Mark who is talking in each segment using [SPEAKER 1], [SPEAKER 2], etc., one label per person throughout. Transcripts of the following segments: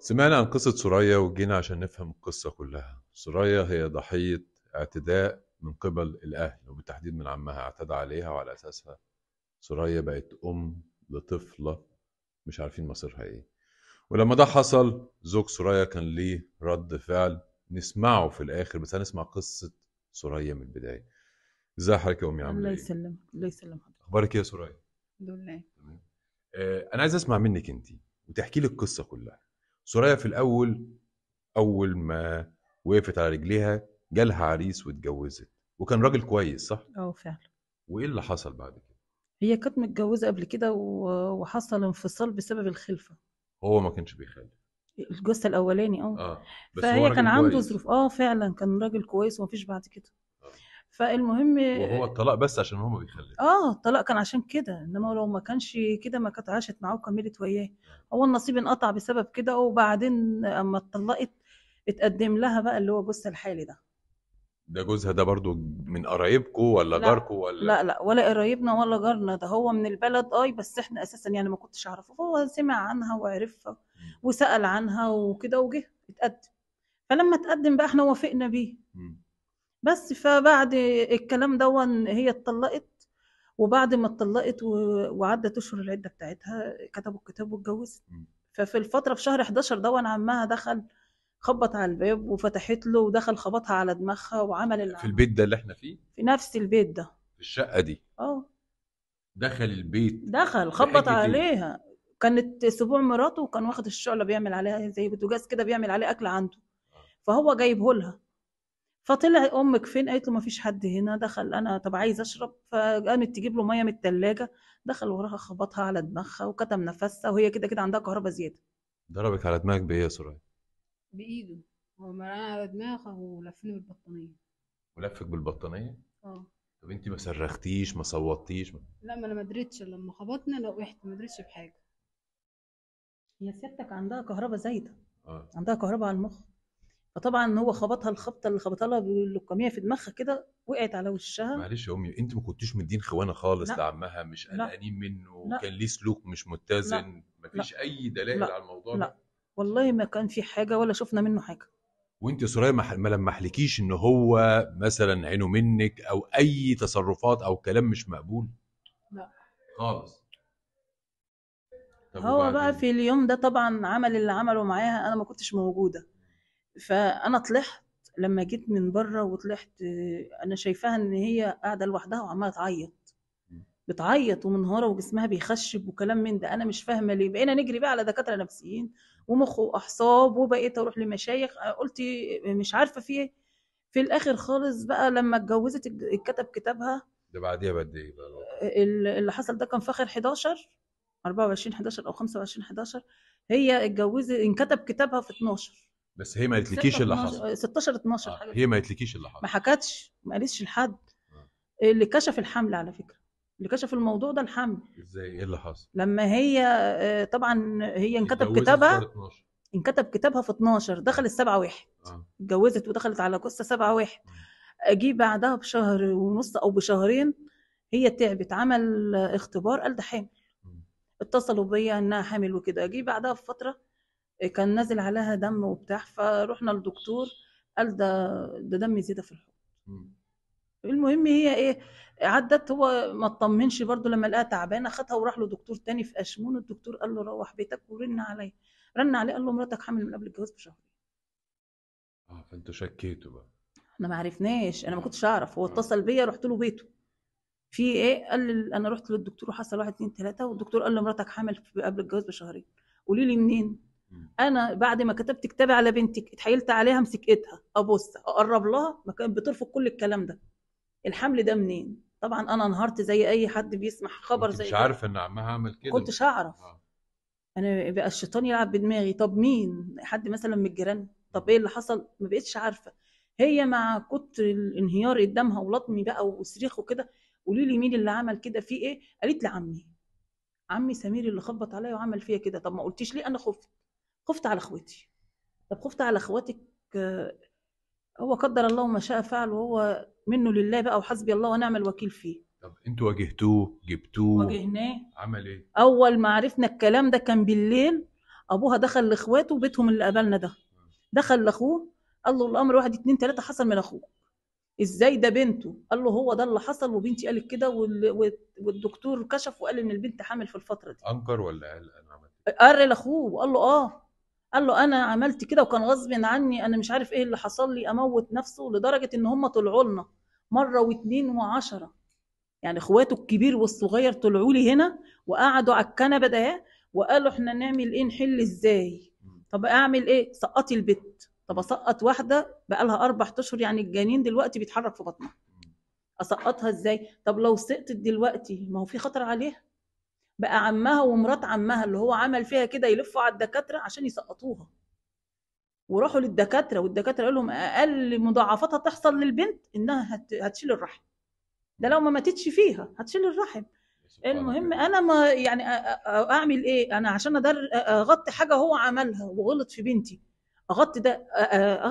[SPEAKER 1] سمعنا عن قصة سرية وجينا عشان نفهم القصة كلها سرية هي ضحية اعتداء من قبل الأهل وبالتحديد من عمها اعتدى عليها وعلى أساسها سرية بقت أم لطفلة مش عارفين مصيرها إيه ولما ده حصل زوج سرية كان ليه رد فعل نسمعه في الآخر بس هنسمع قصة سرية من البداية ازي حضرتك يا أمي عاملة الله
[SPEAKER 2] إيه؟ يسلم يسلمك الله يسلم حضرتك
[SPEAKER 1] أخبارك إيه يا سرية؟ الحمد لله آه، أنا عايز أسمع منك أنت وتحكي لي القصة كلها سوريا في الأول أول ما وقفت على رجليها جالها عريس واتجوزت وكان راجل كويس صح؟ اه فعلا وإيه اللي حصل بعد
[SPEAKER 2] كده؟ هي كانت متجوزة قبل كده وحصل انفصال بسبب الخلفة
[SPEAKER 1] هو ما كانش بيخلف
[SPEAKER 2] الجثة الأولاني اه, آه،
[SPEAKER 1] بس فهي هو كان عنده ظروف
[SPEAKER 2] اه فعلا كان راجل كويس ومفيش بعد كده فالمهم وهو
[SPEAKER 1] الطلاق بس عشان هما بيخلفوا
[SPEAKER 2] اه الطلاق كان عشان كده انما لو ما كانش كده ما كانت عاشت معاه وكملت وياه نعم. هو النصيب انقطع بسبب كده وبعدين اما اتطلقت اتقدم لها بقى اللي هو جوزها الحالي ده
[SPEAKER 1] ده جوزها ده برضو من قرايبكم ولا جاركم ولا لا
[SPEAKER 2] لا ولا قرايبنا ولا جارنا ده هو من البلد اي آه، بس احنا اساسا يعني ما كنتش اعرفه هو سمع عنها وعرفها وسال عنها وكده وجه اتقدم فلما اتقدم بقى احنا وافقنا بيه بس فبعد الكلام دون هي اتطلقت وبعد ما اتطلقت وعدت اشهر العده بتاعتها كتبوا الكتاب واتجوزت ففي الفتره في شهر 11 دون عمها دخل خبط على الباب وفتحت له ودخل خبطها على دماغها وعمل العمل. في
[SPEAKER 1] البيت ده اللي احنا فيه
[SPEAKER 2] في نفس البيت ده
[SPEAKER 1] في الشقه دي اه دخل البيت دخل خبط عليها
[SPEAKER 2] كانت سبوع مراته وكان واخد الشعله بيعمل عليها زي بوتجاز كده بيعمل عليه اكل عنده آه. فهو جايبه لها فطلع امك فين قالت له ما فيش حد هنا دخل انا طب عايز اشرب فقامت تجيب له ميه من الثلاجه دخل وراها خبطها على دماغها وكتم نفسها وهي كده كده عندها كهرباء زياده
[SPEAKER 1] ضربك على دماغك بايه يا سرايا
[SPEAKER 2] بايده هو مرقان على دماغها ولفني بالبطانيه
[SPEAKER 1] ولفك بالبطانيه اه طب انت ما صرختيش ما صوتيش
[SPEAKER 2] ما... لا ما انا ما دريتش لما خبطنا لوحت ما دريتش بحاجه هي ستك عندها كهرباء زايده اه عندها كهرباء على المخ فطبعا هو خبطها الخبطه اللي خبطها لها باللقاميه في دماغها كده وقعت على وشها
[SPEAKER 1] معلش يا امي انت ما كنتيش مدين خوانه خالص لا. لعمها مش قلقانين منه لا. كان ليه سلوك مش متزن ما فيش اي دلائل لا. على الموضوع لا. لا
[SPEAKER 2] والله ما كان في حاجه ولا شفنا منه حاجه
[SPEAKER 1] وانت يا سرايا ما لمحلكيش ان هو مثلا عينه منك او اي تصرفات او كلام مش مقبول لا خالص هو بقى في
[SPEAKER 2] اليوم ده طبعا عمل اللي عمله معاها انا ما كنتش موجوده فانا طلعت لما جيت من بره وطلعت انا شايفاها ان هي قاعده لوحدها وعماله تعيط بتعيط ومنهاره وجسمها بيخشب وكلام من ده انا مش فاهمه ليه بقينا نجري بقى على دكاتره نفسيين ومخ واعصاب وبقيت اروح لمشايخ قلت مش عارفه في إيه. في الاخر خالص بقى لما اتجوزت اتكتب كتابها
[SPEAKER 1] ده بعديها بقد ايه
[SPEAKER 2] بقى اللي حصل ده كان في اخر 11 24 11 او 25 11 هي اتجوزت انكتب كتابها في 12
[SPEAKER 1] بس هي ما قالتلكيش اللي حصل
[SPEAKER 2] 16 12 آه. هي
[SPEAKER 1] ما قالتلكيش اللي حصل
[SPEAKER 2] ما حكتش ما قالتش لحد آه. اللي كشف الحمل على فكره اللي كشف الموضوع ده الحمل
[SPEAKER 1] ازاي ايه اللي حصل
[SPEAKER 2] لما هي آه، طبعا هي انكتب كتابها انكتب كتابها في 12 دخلت 7 آه. 1 آه. اتجوزت آه. ودخلت على قصه 7 1 اجي بعدها بشهر ونص او بشهرين هي تعبت عمل اختبار قال ده حامل اتصلوا بيا انها حامل وكده اجي بعدها بفتره كان نازل عليها دم وبتاع فروحنا للدكتور قال ده ده دم زياده في الحوض المهم هي ايه عدت هو ما اطمنش برده لما لقاها تعبانه خدها وراح له دكتور تاني في اشمون الدكتور قال له روح بيتك ورن عليا رن عليه قال له مراتك حامل من قبل الجواز بشهر
[SPEAKER 1] اه فانتوا شكيتوا بقى
[SPEAKER 2] احنا ما عرفناش انا ما كنتش اعرف هو آه. اتصل بيا رحت له بيته في ايه قال لي انا رحت للدكتور وحصل واحد اتنين تلاته والدكتور قال له مراتك حامل قبل الجواز بشهرين قولي لي منين انا بعد ما كتبت كتابي على بنتك اتحيلت عليها مسكتها ابص اقرب لها ما كانت بترفض كل الكلام ده الحمل ده منين طبعا انا انهارت زي اي حد بيسمع خبر زي مش عارف
[SPEAKER 1] ان عمها عمل كده كنتش
[SPEAKER 2] هعرف آه. انا بقى الشيطان يلعب بدماغي طب مين حد مثلا من الجيران طب ايه اللي حصل ما بقتش عارفه هي مع كتر الانهيار قدامها ولطمي بقى وصريخ وكده قولي لي مين اللي عمل كده في ايه قالت لي عمي عمي سمير اللي خبط عليا وعمل فيا كده طب ما قلتيش ليه انا خفت خفت على اخوتي طب خفت على اخواتك آه، هو قدر الله ما شاء فعل وهو منه لله بقى وحسبي الله ونعم الوكيل فيه
[SPEAKER 1] طب انتوا واجهتوه جبتوه واجهناه عمل ايه
[SPEAKER 2] اول ما عرفنا الكلام ده كان بالليل ابوها دخل لاخواته بيتهم اللي قبلنا ده دخل لاخوه قال له الامر واحد اتنين تلاته حصل من اخوه ازاي ده بنته قال له هو ده اللي حصل وبنتي قالت كده والدكتور كشف وقال ان البنت حامل في الفتره دي
[SPEAKER 1] انكر ولا قال انا
[SPEAKER 2] عملت إيه؟ قال لاخوه وقال له اه قال له انا عملت كده وكان غصب عني انا مش عارف ايه اللي حصل لي اموت نفسه لدرجه ان هم طلعوا لنا مره واثنين وعشره يعني اخواته الكبير والصغير طلعوا لي هنا وقعدوا على الكنبه ده وقالوا احنا نعمل ايه نحل ازاي طب اعمل ايه سقطي البت طب اسقط واحده بقالها اربع اشهر يعني الجنين دلوقتي بيتحرك في بطنها اسقطها ازاي طب لو سقطت دلوقتي ما هو في خطر عليها بقى عمها ومرات عمها اللي هو عمل فيها كده يلفوا على الدكاتره عشان يسقطوها وراحوا للدكاتره والدكاتره قال لهم اقل مضاعفاتها تحصل للبنت انها هتشيل الرحم ده لو ما ماتتش فيها هتشيل الرحم المهم انا ما يعني اعمل ايه انا عشان اقدر اغطي حاجه هو عملها وغلط في بنتي اغطي ده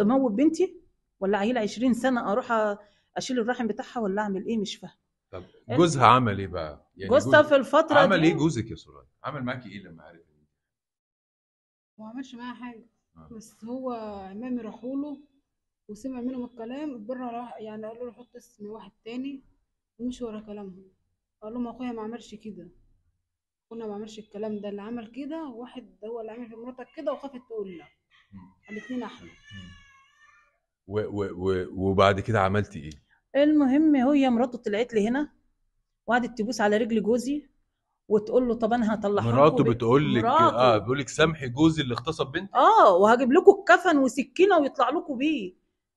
[SPEAKER 2] اموت بنتي ولا عيل 20 سنه اروح اشيل الرحم بتاعها ولا اعمل ايه مش فاهم
[SPEAKER 1] طب جوزها عمل ايه بقى؟ يعني جوزها في الفترة عمل دي ايه جوزك يا سرايا؟ عمل معاكي ايه لما عرف ان
[SPEAKER 2] ما عملش معاها حاجة آه. بس هو امامي راحوا له وسمع منهم الكلام اتبرع راح- يعني قال له حط اسم واحد تاني ومشي ورا كلامهم قال لهم اخويا ما عملش كده قلنا ما عملش الكلام ده اللي عمل كده واحد هو اللي عمل في مراتك كده وخافت تقول لا الاثنين احلى
[SPEAKER 1] و- و- و- وبعد كده عملتي ايه؟
[SPEAKER 2] المهم هي مراته طلعت لي هنا وقعدت تبوس على رجل جوزي وتقول له طب انا هطلعها مراته بتقول لك اه
[SPEAKER 1] بيقول لك سامحي جوزي اللي اغتصب بنتي
[SPEAKER 2] اه وهجيب لكم الكفن وسكينه ويطلع لكم بيه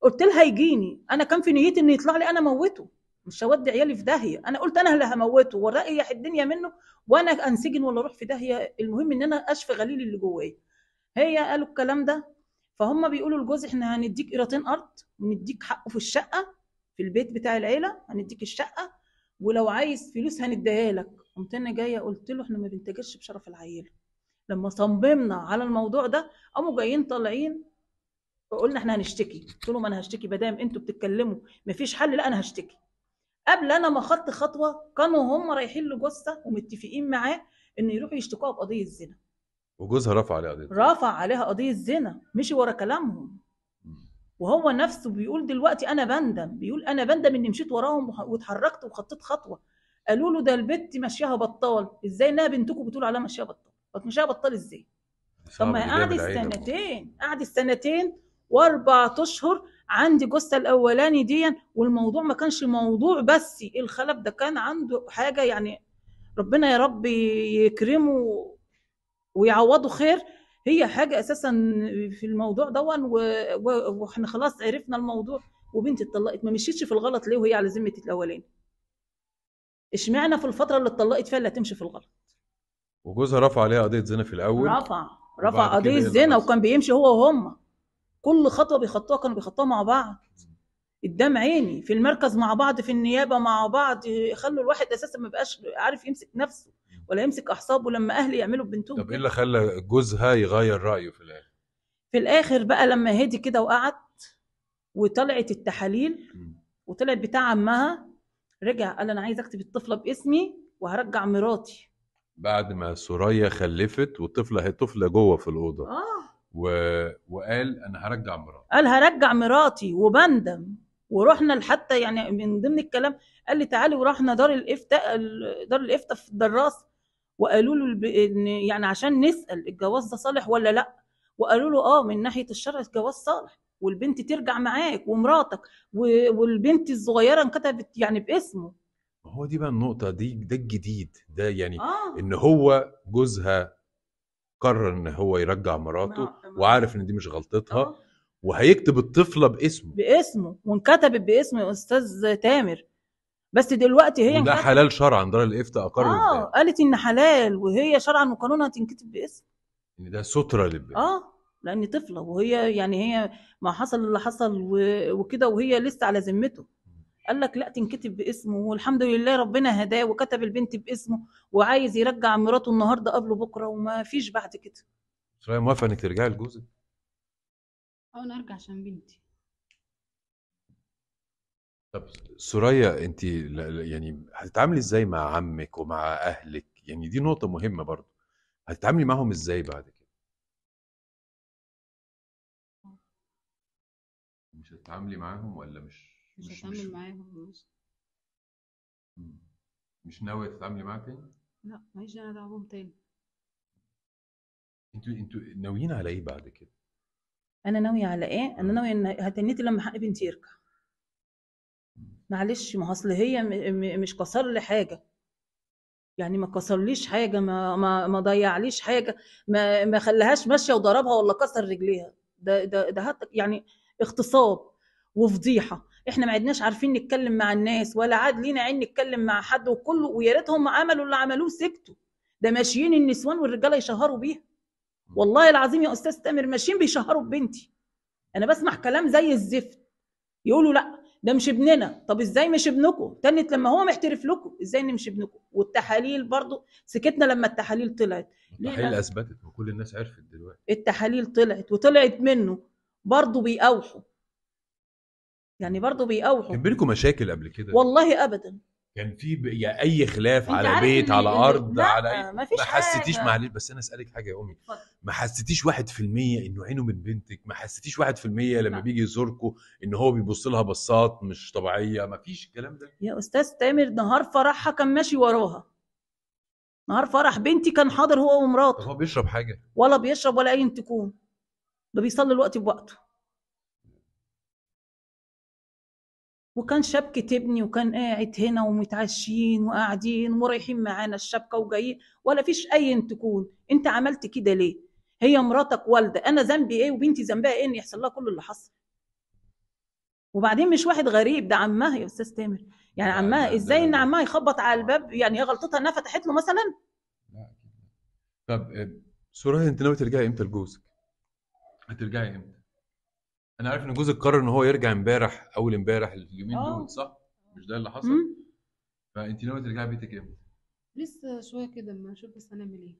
[SPEAKER 2] قلت لها يجيني انا كان في نيتي انه يطلع لي انا موته مش هودي عيالي في داهيه انا قلت انا اللي هموته يحي الدنيا منه وانا انسجن ولا اروح في داهيه المهم ان انا اشفي غليل اللي جوايا هي قالوا الكلام ده فهم بيقولوا لجوزي احنا هنديك قيرتين ارض ونديك حقه في الشقه في البيت بتاع العيله هنديك الشقه ولو عايز فلوس هنديها لك قمت انا جايه قلت له احنا ما بنتاجرش بشرف العيله لما صممنا على الموضوع ده قاموا جايين طالعين فقلنا احنا هنشتكي قلت لهم انا هشتكي ما دام انتوا بتتكلموا مفيش حل لا انا هشتكي قبل انا ما خدت خطوه كانوا هم رايحين لجثه ومتفقين معاه ان يروحوا يشتكوها بقضيه الزنا
[SPEAKER 1] وجوزها رفع عليها قضيه
[SPEAKER 2] رفع عليها قضيه الزنا مشي ورا كلامهم وهو نفسه بيقول دلوقتي انا بندم بيقول انا بندم اني مشيت وراهم واتحركت وخطيت خطوه قالوا له ده البت ماشيها بطال ازاي انها بنتكم بتقول عليها ماشيها بطال طب ماشيها بطال ازاي طب ما قعد السنتين قعد السنتين واربع اشهر عندي جثه الاولاني دي والموضوع ما كانش موضوع بس الخلف ده كان عنده حاجه يعني ربنا يا رب يكرمه ويعوضه خير هي حاجه اساسا في الموضوع دون واحنا خلاص عرفنا الموضوع وبنتي اتطلقت ما مشيتش في الغلط ليه وهي على ذمه الاولاني اشمعنى في الفتره اللي اتطلقت فيها اللي هتمشي في الغلط
[SPEAKER 1] وجوزها رفع عليها قضيه زنا في الاول رفع
[SPEAKER 2] رفع قضيه زنا وكان بيمشي هو وهم كل خطوه بيخطوها كانوا بيخطوها مع بعض قدام عيني في المركز مع بعض في النيابه مع بعض يخلوا الواحد اساسا ما بقاش عارف يمسك نفسه ولا يمسك اعصابه لما اهلي يعملوا بنتهم طب ايه
[SPEAKER 1] اللي خلى جوزها يغير رايه في الاخر؟
[SPEAKER 2] في الاخر بقى لما هدي كده وقعت وطلعت التحاليل وطلعت بتاع عمها رجع قال انا عايز اكتب الطفله باسمي وهرجع مراتي
[SPEAKER 1] بعد ما سوريا خلفت والطفله هي طفله جوه في الاوضه اه و... وقال انا هرجع مراتي
[SPEAKER 2] قال هرجع مراتي وبندم ورحنا لحتى يعني من ضمن الكلام قال لي تعالي ورحنا دار الافتاء دار الافتاء في الدراسه وقالوا له ان يعني عشان نسال الجواز ده صالح ولا لا وقالوا له اه من ناحيه الشرع الجواز صالح والبنت ترجع معاك ومراتك والبنت الصغيره انكتبت يعني باسمه
[SPEAKER 1] هو دي بقى النقطه دي ده الجديد ده يعني آه. ان هو جوزها قرر ان هو يرجع مراته وعارف ان دي مش غلطتها آه. وهيكتب الطفله باسمه باسمه
[SPEAKER 2] وانكتبت باسم استاذ تامر بس دلوقتي هي ده
[SPEAKER 1] حلال شرعا دار الافتاء اقر اه
[SPEAKER 2] قالت ان حلال وهي شرعا وقانونا هتنكتب باسم
[SPEAKER 1] ان يعني ده ستره للبنت
[SPEAKER 2] اه لان طفله وهي يعني هي ما حصل اللي حصل وكده وهي لسه على ذمته قال لك لا تنكتب باسمه والحمد لله ربنا هداه وكتب البنت باسمه وعايز يرجع مراته النهارده قبله بكره وما فيش بعد كده.
[SPEAKER 1] رأي موافقه انك ترجعي لجوزك؟
[SPEAKER 2] أو أنا أرجع عشان بنتي
[SPEAKER 1] طب سوريا أنت يعني هتتعاملي إزاي مع عمك ومع أهلك يعني دي نقطة مهمة برضو هتتعاملي معهم إزاي بعد كده مش هتتعاملي معاهم ولا مش مش هتعامل
[SPEAKER 2] معاهم مش
[SPEAKER 1] مش ناوية تتعاملي معاه تاني
[SPEAKER 2] لا ماليش دعوة بهم تاني
[SPEAKER 1] انتوا انتوا ناويين على ايه بعد كده
[SPEAKER 2] انا ناويه على ايه انا ناويه ان هتنيتي لما حق بنتي يرجع معلش ما اصل هي مش كسر لي حاجه يعني ما كسرليش حاجه ما ما ما ضيعليش حاجه ما ما خلاهاش ماشيه وضربها ولا كسر رجليها ده ده ده يعني اغتصاب وفضيحه احنا ما عدناش عارفين نتكلم مع الناس ولا عاد لينا عين نتكلم مع حد وكله ويا ريتهم عملوا اللي عملوه سكتوا ده ماشيين النسوان والرجاله يشهروا بيها والله العظيم يا استاذ تامر ماشيين بيشهروا ببنتي انا بسمع كلام زي الزفت يقولوا لا ده مش ابننا طب ازاي مش ابنكم تنت لما هو محترف لكم ازاي ان مش ابنكم والتحاليل برضو سكتنا لما التحاليل طلعت التحاليل
[SPEAKER 1] اثبتت وكل الناس عرفت دلوقتي
[SPEAKER 2] التحاليل طلعت وطلعت منه برضو بيقوحوا يعني برضو بيقوحوا كان
[SPEAKER 1] بينكم مشاكل قبل كده
[SPEAKER 2] والله ابدا
[SPEAKER 1] كان في ب... يا اي خلاف على بيت على ارض إيه؟ ما على ما, ما
[SPEAKER 2] حسيتيش معلش
[SPEAKER 1] بس انا اسالك حاجه يا امي ما حسيتيش 1% انه عينه من بنتك ما حسيتيش 1% لما لا. بيجي يزوركم ان هو بيبص لها بصات مش طبيعيه ما فيش الكلام ده
[SPEAKER 2] يا استاذ تامر نهار فرحها كان ماشي وراها نهار فرح بنتي كان حاضر هو ومراته هو بيشرب حاجه ولا بيشرب ولا اي انتكون ده بيصلي الوقت بوقته وكان شبكة ابني وكان قاعد هنا ومتعشين وقاعدين ورايحين معانا الشبكة وجايين ولا فيش أي تكون أنت عملت كده ليه؟ هي مراتك والدة أنا ذنبي إيه وبنتي ذنبها إيه إن يحصل لها كل اللي حصل وبعدين مش واحد غريب ده عمها يا أستاذ تامر يعني عمها إزاي إن عمها يخبط على الباب يعني هي غلطتها إنها فتحت له مثلا؟
[SPEAKER 1] طب آه، سورة أنت ناوي ترجعي إمتى لجوزك؟ هترجعي إمتى؟ انا عارف ان جوزك قرر ان هو يرجع امبارح اول امبارح اليومين دول آه. صح؟ مش ده اللي حصل؟ فانت ناويه ترجعي بيتك امتى؟
[SPEAKER 2] لسه شوية كده اما اشوف بس هنعمل ايه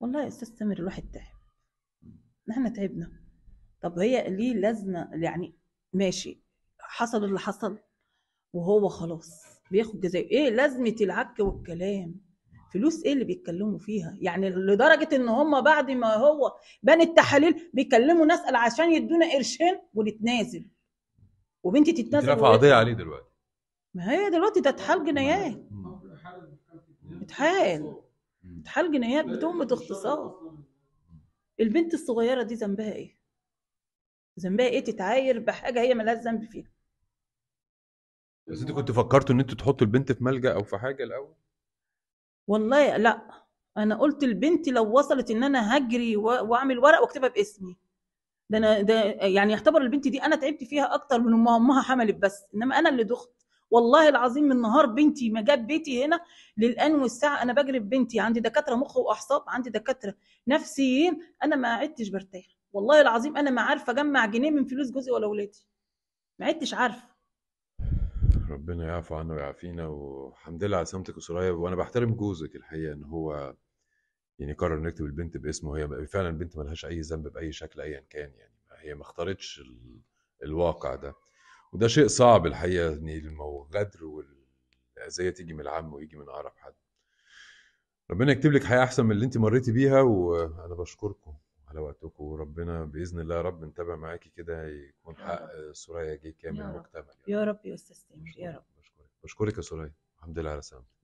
[SPEAKER 2] والله استاذ سامر الواحد تعب احنا تعبنا طب هي ليه لازمه يعني ماشي حصل اللي حصل وهو خلاص بياخد جزاء ايه لازمه العك والكلام فلوس ايه اللي بيتكلموا فيها يعني لدرجه ان هم بعد ما هو بان التحاليل بيكلموا ناس عشان يدونا قرشين ونتنازل وبنتي تتنازل رفع قضيه عليه دلوقتي ما هي دلوقتي ده اتحال جنايات اتحال اتحال جنايات بتهمه اغتصاب البنت الصغيره دي ذنبها ايه ذنبها ايه تتعاير بحاجه هي مالهاش ذنب فيها
[SPEAKER 1] بس انت كنت فكرتوا ان انتوا تحطوا البنت في ملجا او في حاجه الاول
[SPEAKER 2] والله لا انا قلت لبنتي لو وصلت ان انا هجري واعمل ورق واكتبها باسمي ده انا ده يعني يعتبر البنت دي انا تعبت فيها اكتر من ما امها حملت بس انما انا اللي دخت والله العظيم من نهار بنتي ما جاب بيتي هنا للان والساعه انا بجري ببنتي عندي دكاتره مخ واعصاب عندي دكاتره نفسيين انا ما عدتش برتاح والله العظيم انا ما عارفه اجمع جنيه من فلوس جوزي ولا ولادي ما عدتش عارفه
[SPEAKER 1] ربنا يعفو عنه ويعافينا والحمد لله على سلامتك وسرايا وانا بحترم جوزك الحقيقه ان هو يعني قرر نكتب البنت باسمه هي فعلا البنت لهاش اي ذنب باي شكل ايا كان يعني هي ما اختارتش الواقع ده وده شيء صعب الحقيقه ان الغدر والاذيه تيجي من العم ويجي من اقرب حد ربنا يكتب لك حياه احسن من اللي انت مريتي بيها وانا بشكركم على وقتكم وربنا باذن الله يا رب نتابع معاكي كده يكون حق سوريا جه كامل مكتمل
[SPEAKER 2] يا يعني. رب يا رب يا استاذ سامي يا رب بشكرك
[SPEAKER 1] بشكرك يا سوريا الحمد لله على سلامتك